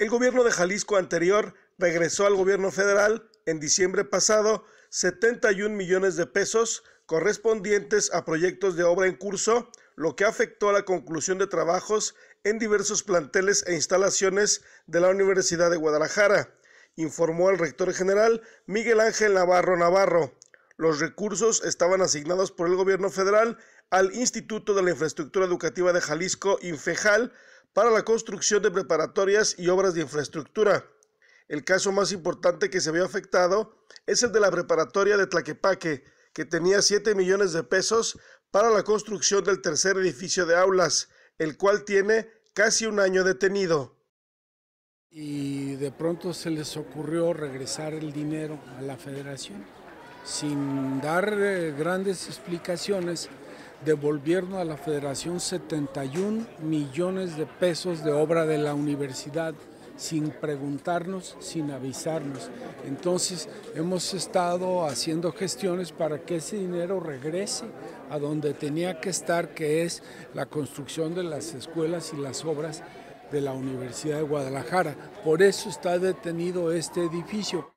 El gobierno de Jalisco anterior regresó al gobierno federal en diciembre pasado 71 millones de pesos correspondientes a proyectos de obra en curso, lo que afectó a la conclusión de trabajos en diversos planteles e instalaciones de la Universidad de Guadalajara, informó el rector general Miguel Ángel Navarro Navarro. Los recursos estaban asignados por el gobierno federal al Instituto de la Infraestructura Educativa de Jalisco, INFEJAL, para la construcción de preparatorias y obras de infraestructura. El caso más importante que se vio afectado es el de la preparatoria de Tlaquepaque, que tenía 7 millones de pesos para la construcción del tercer edificio de aulas, el cual tiene casi un año detenido. Y de pronto se les ocurrió regresar el dinero a la federación, sin dar eh, grandes explicaciones devolvieron a la federación 71 millones de pesos de obra de la universidad sin preguntarnos, sin avisarnos. Entonces hemos estado haciendo gestiones para que ese dinero regrese a donde tenía que estar, que es la construcción de las escuelas y las obras de la Universidad de Guadalajara. Por eso está detenido este edificio.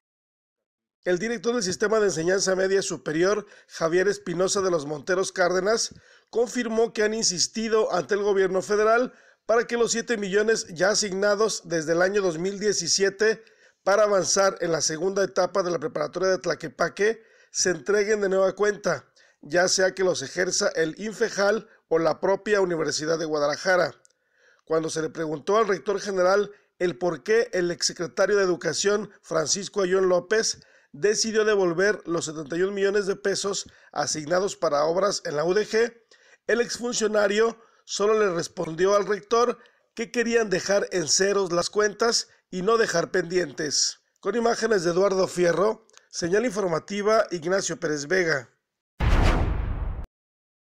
El director del Sistema de Enseñanza Media Superior, Javier Espinosa de los Monteros Cárdenas, confirmó que han insistido ante el gobierno federal para que los 7 millones ya asignados desde el año 2017 para avanzar en la segunda etapa de la preparatoria de Tlaquepaque se entreguen de nueva cuenta, ya sea que los ejerza el INFEJAL o la propia Universidad de Guadalajara. Cuando se le preguntó al rector general el por qué el exsecretario de Educación, Francisco Ayón López, decidió devolver los 71 millones de pesos asignados para obras en la UDG, el exfuncionario solo le respondió al rector que querían dejar en ceros las cuentas y no dejar pendientes. Con imágenes de Eduardo Fierro, señal informativa Ignacio Pérez Vega.